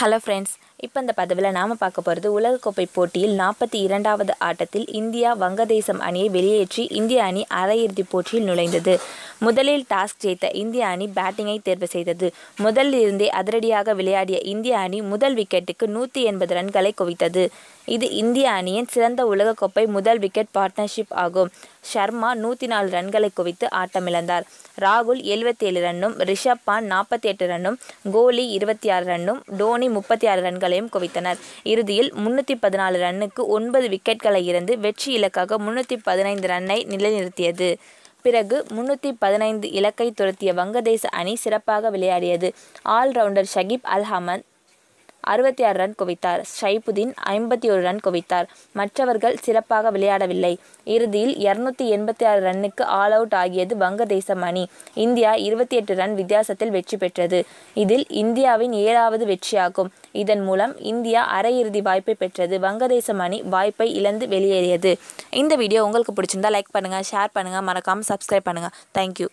hello friends இப்போ இந்த பதவியில் நாம் பார்க்க போகிறது உலகக்கோப்பை போட்டியில் நாற்பத்தி இரண்டாவது ஆட்டத்தில் இந்தியா வங்கதேசம் அணியை வெளியேற்றி இந்திய அணி அரையிறுதி போட்டியில் நுழைந்தது முதலில் டாஸ் ஜெயித்த இந்திய அணி பேட்டிங்கை தேர்வு செய்தது முதலில் இருந்தே அதிரடியாக விளையாடிய இந்திய அணி முதல் விக்கெட்டுக்கு நூற்றி எண்பது ரன்களை குவித்தது இது இந்திய அணியின் சிறந்த உலகக்கோப்பை முதல் விக்கெட் பார்ட்னர்ஷிப் ஆகும் ஷர்மா நூற்றி நாலு ரன்களை குவித்து ஆட்டமிழந்தார் ராகுல் எழுபத்தி ஏழு ரன்னும் ரிஷப் பான் நாற்பத்தி எட்டு ரன்னும் கோலி இருபத்தி ஆறு ரன்னும் டோனி முப்பத்தி ஆறு ரன்களையும் குவித்தனர் இறுதியில் முன்னூற்றி பதினாலு ரன்னுக்கு ஒன்பது விக்கெட்களை இருந்து வெற்றி இலக்காக முன்னூற்றி பதினைந்து ரன்னை நிலைநிறுத்தியது பிறகு முன்னூற்றி பதினைந்து இலக்கை துரத்திய வங்கதேச அணி சிறப்பாக விளையாடியது ஆல்ரவுண்டர் ஷகிப் அல் அறுபத்தி ஆறு ரன் குவித்தார் ஷைபுதீன் ஐம்பத்தி ஒரு ரன் குவித்தார் மற்றவர்கள் சிறப்பாக விளையாடவில்லை இறுதியில் இருநூத்தி எண்பத்தி ஆறு ரன்னுக்கு ஆல் அவுட் ஆகியது வங்கதேசம் அணி இந்தியா இருபத்தி எட்டு ரன் வித்தியாசத்தில் வெற்றி பெற்றது இதில் இந்தியாவின் ஏழாவது வெற்றியாகும் இதன் மூலம் இந்தியா அரையிறுதி வாய்ப்பை பெற்றது வங்கதேசம் அணி வாய்ப்பை இழந்து வெளியேறியது இந்த வீடியோ உங்களுக்கு பிடிச்சிருந்தா லைக் பண்ணுங்கள் ஷேர் பண்ணுங்கள் மறக்காமல் சப்ஸ்கிரைப் பண்ணுங்கள் தேங்க்யூ